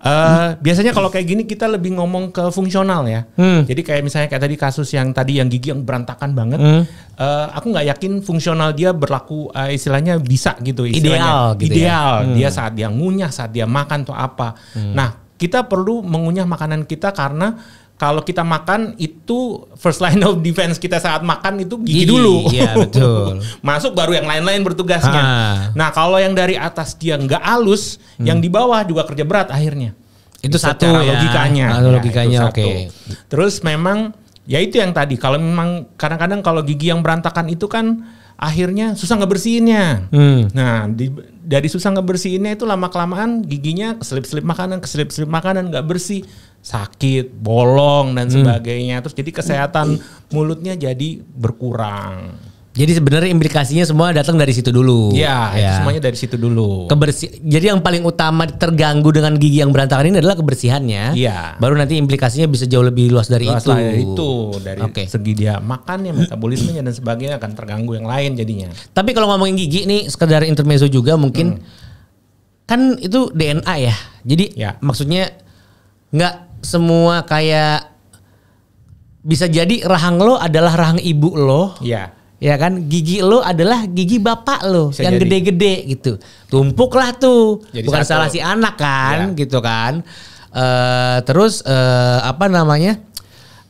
Uh, biasanya kalau kayak gini kita lebih ngomong ke fungsional ya. Hmm. Jadi kayak misalnya kayak tadi kasus yang tadi yang gigi yang berantakan banget. Hmm. Uh, aku nggak yakin fungsional dia berlaku uh, istilahnya bisa gitu istilahnya. Ideal gitu ya. Ideal. Ya? Hmm. Dia saat dia ngunyah, saat dia makan tuh apa. Hmm. Nah, kita perlu mengunyah makanan kita karena kalau kita makan itu first line of defense kita saat makan itu gigi, gigi dulu. Iya betul. Masuk baru yang lain-lain bertugasnya. Nah kalau yang dari atas dia nggak halus, hmm. yang di bawah juga kerja berat akhirnya. Itu satu ya. logikanya. Ya, logikanya oke. Terus memang ya itu yang tadi kalau memang kadang-kadang kalau gigi yang berantakan itu kan akhirnya susah ngebersihinnya. Hmm. Nah di, dari susah ngebersihinnya itu lama kelamaan giginya keselip-selip makanan, keselip-selip makanan nggak bersih, sakit, bolong dan hmm. sebagainya. Hmm. Terus jadi kesehatan hmm. mulutnya jadi berkurang. Jadi sebenarnya implikasinya semua datang dari situ dulu. Iya, ya. semuanya dari situ dulu. Kebersih. Jadi yang paling utama terganggu dengan gigi yang berantakan ini adalah kebersihannya. Iya. Baru nanti implikasinya bisa jauh lebih luas dari luas itu. Dari itu dari okay. segi dia makannya, metabolismenya dan sebagainya akan terganggu yang lain jadinya. Tapi kalau ngomongin gigi nih sekedar intermezzo juga mungkin hmm. kan itu DNA ya. Jadi ya. maksudnya nggak semua kayak bisa jadi rahang lo adalah rahang ibu lo. Iya ya kan gigi lo adalah gigi bapak lo Bisa yang gede-gede gitu tumpuk lah tuh jadi bukan salah salah si anak kan ya. gitu kan uh, terus uh, apa namanya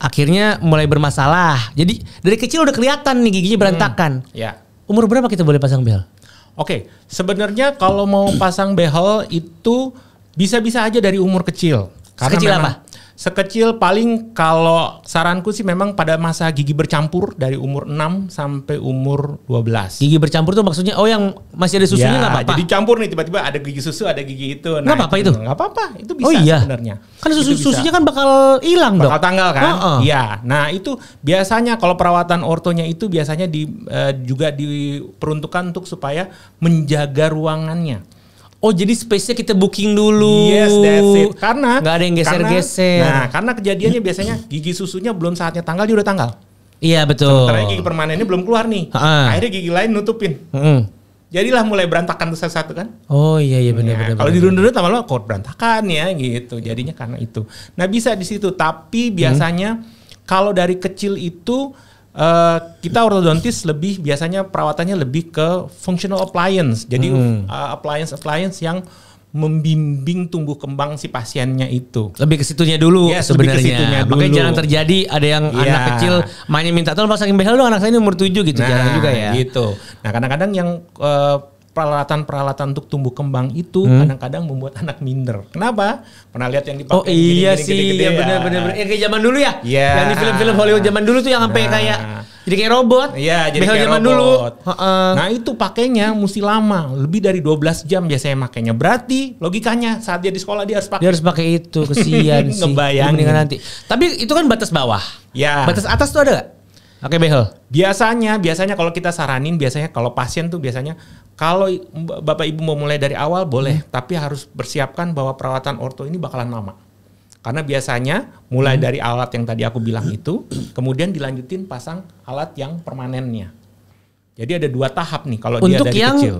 akhirnya mulai bermasalah jadi dari kecil udah kelihatan nih giginya hmm. berantakan hmm. ya umur berapa kita boleh pasang behel oke okay. sebenarnya kalau mau pasang behel itu bisa-bisa aja dari umur kecil karena kecil memang, apa Sekecil paling kalau saranku sih memang pada masa gigi bercampur dari umur 6 sampai umur 12. Gigi bercampur tuh maksudnya oh yang masih ada susunya ya, nggak ya, apa-apa. Jadi campur nih tiba-tiba ada gigi susu, ada gigi itu. Nah, nggak apa-apa itu. Nggak apa-apa, itu oh bisa oh, iya. sebenarnya. Kan susu susunya kan bakal hilang dong. Bakal tanggal kan? Iya. Uh -uh. Nah, itu biasanya kalau perawatan ortonya itu biasanya di uh, juga diperuntukkan untuk supaya menjaga ruangannya. Oh jadi space-nya kita booking dulu. Yes, that's it. Karena nggak ada yang geser-geser. Nah, karena kejadiannya biasanya gigi susunya belum saatnya tanggal dia udah tanggal. Iya betul. Karena gigi permanennya belum keluar nih. Ha. Akhirnya gigi lain nutupin. Hmm. Jadilah mulai berantakan tuh satu-satu kan. Oh iya iya benar iya, benar. Kalau dirundut sama lo kok berantakan ya gitu. Jadinya karena itu. Nah bisa di situ. Tapi mm-hmm. biasanya hmm. kalau dari kecil itu Uh, kita ortodontis lebih biasanya perawatannya lebih ke functional appliance. Jadi hmm. uh, eh, appliance appliance yang membimbing tumbuh kembang si pasiennya itu. Lebih ke situnya dulu yes, sebenarnya. Makanya dulu. jangan terjadi ada yang yeah. anak kecil mainnya minta tolong pasangin behel dong anak saya ini umur 7 gitu nah, jarang juga ya. gitu. Nah, kadang-kadang yang uh, peralatan-peralatan untuk tumbuh kembang itu kadang hmm? kadang-kadang membuat anak minder. Kenapa? Pernah lihat yang dipakai Oh iya gini, sih, gini, iya, gini, ya benar-benar. Ya. ya kayak zaman dulu ya. Yeah. Yang di film-film Hollywood ah. zaman dulu tuh yang sampai nah. kayak jadi kayak robot. Iya, jadi Behel kayak zaman robot. dulu. Nah, itu pakainya mesti lama, lebih dari 12 jam biasanya makainya. Berarti logikanya saat dia di sekolah dia harus pakai. Dia harus pakai itu, kesian sih. Ngebayangin nanti. Tapi itu kan batas bawah. Ya. Batas atas tuh ada gak? Oke, behel. Biasanya, biasanya kalau kita saranin biasanya kalau pasien tuh biasanya kalau Bapak Ibu mau mulai dari awal boleh, hmm. tapi harus persiapkan bahwa perawatan orto ini bakalan lama. Karena biasanya mulai hmm. dari alat yang tadi aku bilang itu, kemudian dilanjutin pasang alat yang permanennya. Jadi ada dua tahap nih kalau dia dari yang kecil.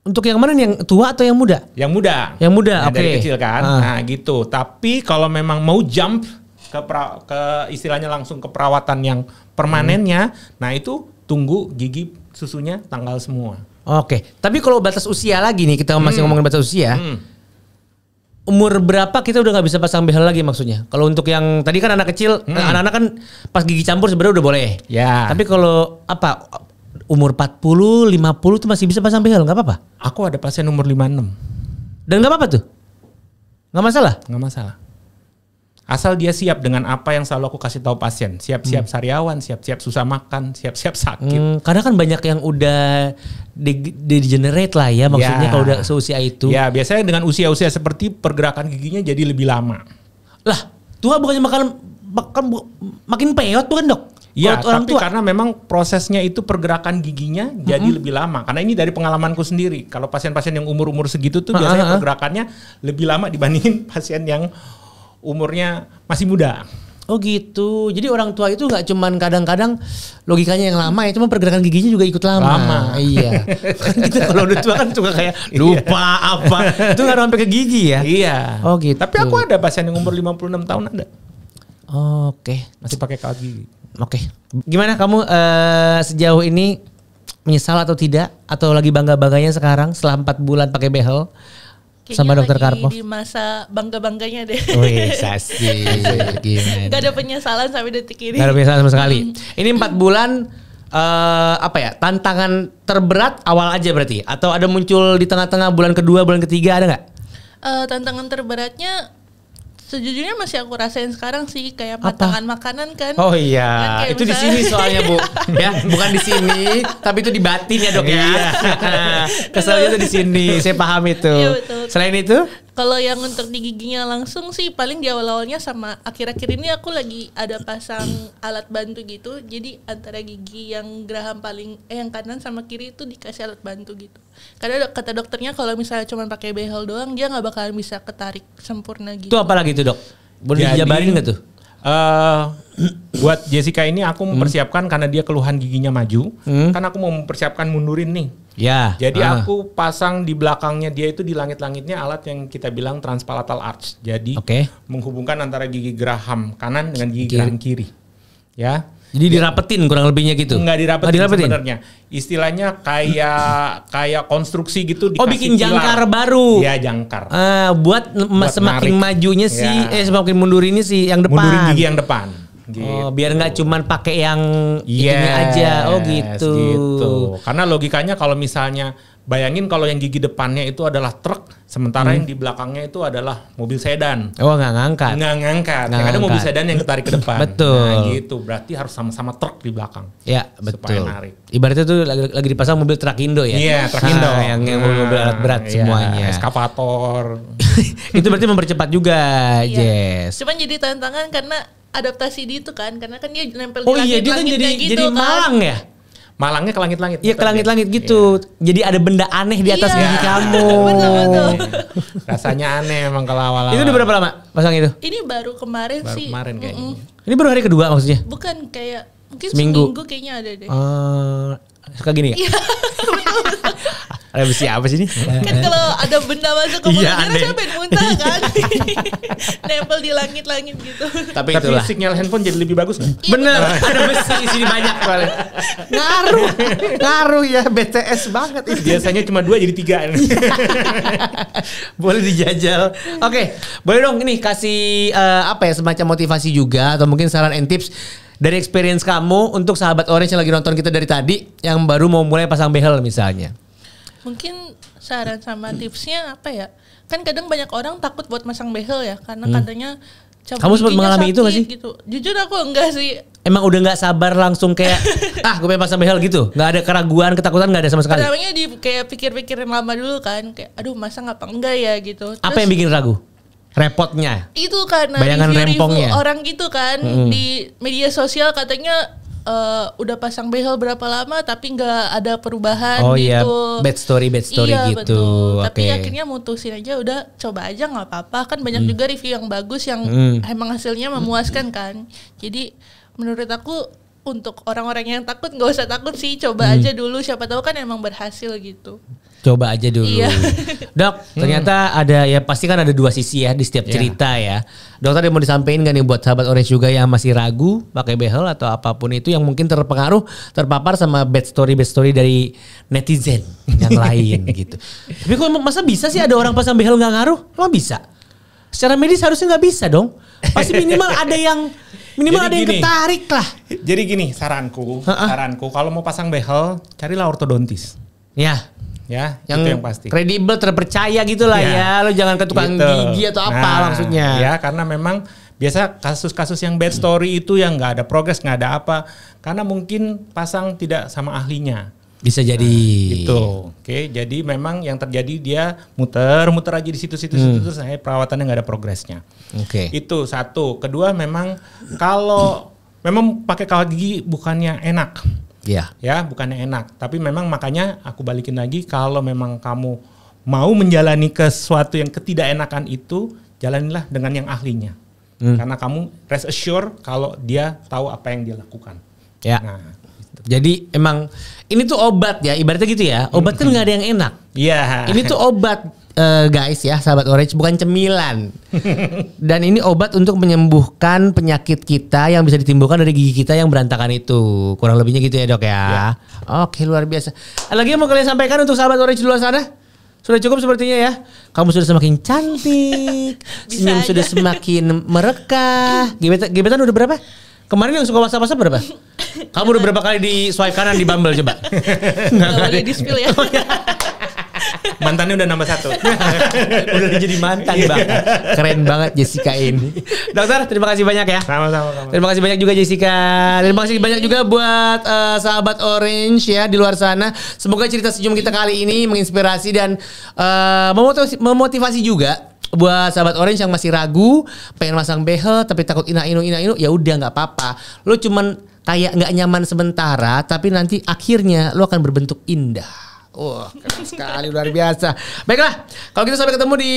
Untuk yang mana nih? Yang tua atau yang muda? Yang muda. Yang muda, nah, oke. Okay. Dari kecil kan. Ah. Nah, gitu. Tapi kalau memang mau jump ke pra, ke istilahnya langsung ke perawatan yang permanennya, hmm. nah itu tunggu gigi susunya tanggal semua. Oke, tapi kalau batas usia lagi nih kita masih hmm. ngomongin batas usia. Hmm. Umur berapa kita udah nggak bisa pasang behel lagi maksudnya? Kalau untuk yang tadi kan anak kecil, anak hmm. eh, anak-anak kan pas gigi campur sebenarnya udah boleh. Ya. Tapi kalau apa umur 40, 50 tuh masih bisa pasang behel nggak apa-apa? Aku ada pasien umur 56. Dan nggak apa-apa tuh? Nggak masalah? Nggak masalah. Asal dia siap dengan apa yang selalu aku kasih tahu pasien, siap-siap hmm. sariawan, siap-siap susah makan, siap-siap sakit. Hmm, karena kan banyak yang udah degenerate lah ya, maksudnya ya. kalau udah seusia itu. Ya biasanya dengan usia-usia seperti pergerakan giginya jadi lebih lama. Lah tua bukannya makan makan makin peot bukan dok? Iya, tapi tua. karena memang prosesnya itu pergerakan giginya hmm jadi lebih lama. Karena ini dari pengalamanku sendiri. Kalau pasien-pasien yang umur-umur segitu tuh uh-huh. biasanya pergerakannya lebih lama dibandingin pasien yang umurnya masih muda. Oh gitu. Jadi orang tua itu nggak cuman kadang-kadang logikanya yang lama ya, cuma pergerakan giginya juga ikut lama. lama. Iya. Kan kita kalau udah tua kan suka kayak iya. lupa apa. itu nggak kan sampai ke gigi ya. Iya. Oh gitu. Tapi aku ada pasien yang umur 56 tahun ada. Oh, Oke, okay. masih pakai kaki. Oke. Okay. Gimana kamu uh, sejauh ini menyesal atau tidak atau lagi bangga-bangganya sekarang setelah 4 bulan pakai behel? Kayaknya sama dokter Karpo di masa bangga bangganya deh. Wih, sasi. Gimana? Gak ada penyesalan sampai detik ini. Gak ada penyesalan sama sekali. Hmm. Ini empat bulan uh, apa ya tantangan terberat awal aja berarti atau ada muncul di tengah-tengah bulan kedua bulan ketiga ada nggak? Uh, tantangan terberatnya sejujurnya masih aku rasain sekarang sih kayak Apa? makanan kan. Oh iya, kan itu misalnya, di sini soalnya Bu. ya, bukan di sini, tapi itu di batin ya, Dok ya. Iya. Keselnya itu di sini, saya paham itu. Iya, Selain itu? Kalau yang untuk di giginya langsung sih paling di awal-awalnya sama akhir-akhir ini aku lagi ada pasang alat bantu gitu. Jadi antara gigi yang geraham paling eh yang kanan sama kiri itu dikasih alat bantu gitu. Karena dok, kata dokternya kalau misalnya cuma pakai behel doang dia nggak bakalan bisa ketarik sempurna gitu. Itu apa lagi tuh dok? Boleh dijabarin nggak tuh? Uh, buat Jessica ini aku hmm. mempersiapkan hmm. karena dia keluhan giginya maju, hmm. kan aku mau mempersiapkan mundurin nih Ya. Jadi uh. aku pasang di belakangnya dia itu di langit-langitnya alat yang kita bilang transpalatal arch. Jadi okay. menghubungkan antara gigi geraham kanan dengan gigi kiri. geraham kiri. Ya. Jadi ya. dirapetin kurang lebihnya gitu. Enggak dirapetin, oh, dirapetin. sebenarnya. Istilahnya kayak kayak konstruksi gitu Oh bikin jangkar baru. Iya, jangkar. Uh, buat, buat semakin narik. majunya si ya. eh semakin mundur ini si yang depan. Mundurin gigi yang depan. Gitu. Oh, biar nggak cuma pakai yang yes, ini aja. Oh gitu. gitu. Karena logikanya kalau misalnya bayangin kalau yang gigi depannya itu adalah truk, sementara hmm. yang di belakangnya itu adalah mobil sedan. Oh nggak ngangkat? Nggak ngangkat. Gak yang ada mobil sedan yang ditarik ke depan. betul. Nah, gitu. Berarti harus sama-sama truk di belakang. Ya betul. Supaya narik. Ibaratnya tuh lagi, lagi dipasang mobil truk Indo ya? Iya yeah, truk Indo. Nah, yang yang mobil, berat nah, alat berat yeah, semuanya. Eskapator. itu berarti mempercepat juga, yeah. Jess. Cuman jadi tantangan karena adaptasi di itu kan karena kan dia nempel oh, di langit, iya, dia kan jadi, gitu jadi kan. malang ya malangnya ke langit-langit iya ke langit-langit gitu iya. jadi ada benda aneh di atas iya. gigi kamu rasanya aneh emang kalau awal itu udah berapa lama pasang itu ini baru kemarin baru sih kemarin kayaknya mm -mm. ini baru hari kedua maksudnya bukan kayak mungkin seminggu, seminggu kayaknya ada deh uh, suka gini ya? Iya. Ada besi apa sih ini? Kan iya. kalau ada benda masuk ke mulut kita saya pengen muntah iya. kan. Nempel di langit-langit gitu. Tapi, Tapi itulah. sinyal handphone jadi lebih bagus kan? Bener, ada besi di sini banyak kali. ngaruh, ngaruh ya BTS banget. Biasanya cuma dua jadi tiga. boleh dijajal. Oke, boleh dong ini kasih eh, apa ya semacam motivasi juga atau mungkin saran and tips dari experience kamu untuk sahabat Orange yang lagi nonton kita dari tadi yang baru mau mulai pasang behel misalnya. Mungkin saran sama tipsnya apa ya? Kan kadang banyak orang takut buat masang behel ya karena hmm. katanya kamu sempat mengalami sakit, itu gak sih? Gitu. Jujur aku enggak sih. Emang udah nggak sabar langsung kayak ah gue pengen pasang behel gitu, nggak ada keraguan, ketakutan nggak ada sama sekali. Pertamanya di kayak pikir-pikirin lama dulu kan, kayak aduh masa nggak apa enggak ya gitu. Terus, apa yang bikin ragu? repotnya itu karena bayangan rempongnya orang gitu kan hmm. di media sosial katanya uh, udah pasang behel berapa lama tapi nggak ada perubahan oh, iya, gitu. iya, bad story bad story iya, gitu. Betul. Okay. Tapi akhirnya mutusin aja udah coba aja nggak apa-apa kan banyak hmm. juga review yang bagus yang hmm. emang hasilnya memuaskan mm. kan. Jadi menurut aku untuk orang-orang yang takut nggak usah takut sih coba hmm. aja dulu siapa tahu kan emang berhasil gitu. Coba aja dulu. Iya. Dok, ternyata ada ya pasti kan ada dua sisi ya di setiap yeah. cerita ya. Dokter yang mau disampaikan gak nih buat sahabat Orange juga yang masih ragu pakai behel atau apapun itu yang mungkin terpengaruh terpapar sama bad story bad story dari netizen yang lain gitu. Tapi kok masa bisa sih ada orang pasang behel nggak ngaruh? Lo bisa? Secara medis harusnya nggak bisa dong. Pasti minimal ada yang minimal jadi ada gini, yang ketarik lah. Jadi gini saranku, ha -ha. saranku kalau mau pasang behel carilah ortodontis. Ya ya yang, itu yang pasti kredibel terpercaya gitulah iya. ya. ya lo jangan ke tukang gitu. gigi atau apa nah, maksudnya ya karena memang biasa kasus-kasus yang bad story itu yang nggak ada progres nggak ada apa karena mungkin pasang tidak sama ahlinya bisa jadi nah, gitu oke jadi memang yang terjadi dia muter muter aja di situ-situ hmm. situ saya perawatannya nggak ada progresnya oke okay. itu satu kedua memang kalau memang pakai kawat gigi bukannya enak Iya. Yeah. Ya, bukannya enak. Tapi memang makanya aku balikin lagi kalau memang kamu mau menjalani ke sesuatu yang ketidakenakan itu, jalanilah dengan yang ahlinya. Hmm. Karena kamu rest assure kalau dia tahu apa yang dia lakukan. Ya. Yeah. Nah, gitu. jadi emang ini tuh obat ya, ibaratnya gitu ya. Obat kan hmm. nggak ada yang enak. Iya. Yeah. Ini tuh obat uh, guys ya sahabat orange bukan cemilan. Dan ini obat untuk menyembuhkan penyakit kita yang bisa ditimbulkan dari gigi kita yang berantakan itu. Kurang lebihnya gitu ya dok ya. ya. Oke luar biasa. Lagi yang mau kalian sampaikan untuk sahabat orange di luar sana? Sudah cukup sepertinya ya. Kamu sudah semakin cantik, senyum aja. sudah semakin merekah. Gebetan, gebetan udah berapa? Kemarin yang suka whatsapp-whatsapp berapa? Kamu udah berapa kali di swipe kanan di Bumble coba? Gak boleh di spill ya. Oh, iya. Mantannya udah nambah satu. udah jadi mantan bang. Iya. Keren banget Jessica ini. Dokter terima kasih banyak ya. Sama-sama. Terima kasih banyak juga Jessica. Terima kasih banyak juga buat uh, sahabat Orange ya di luar sana. Semoga cerita sejum kita kali ini menginspirasi dan uh, memotivasi, memotivasi juga buat sahabat orange yang masih ragu pengen masang behel tapi takut ina inu ina inu ya udah nggak apa-apa lo cuman kayak nggak nyaman sementara tapi nanti akhirnya lo akan berbentuk indah Wah, keren sekali luar biasa. Baiklah, kalau kita gitu sampai ketemu di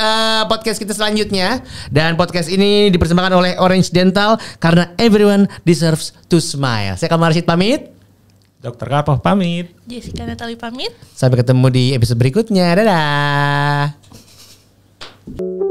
uh, podcast kita selanjutnya dan podcast ini dipersembahkan oleh Orange Dental karena everyone deserves to smile. Saya Kamal Rashid pamit. Dokter Kapoh pamit. Jessica Natali pamit. Sampai ketemu di episode berikutnya. Dadah.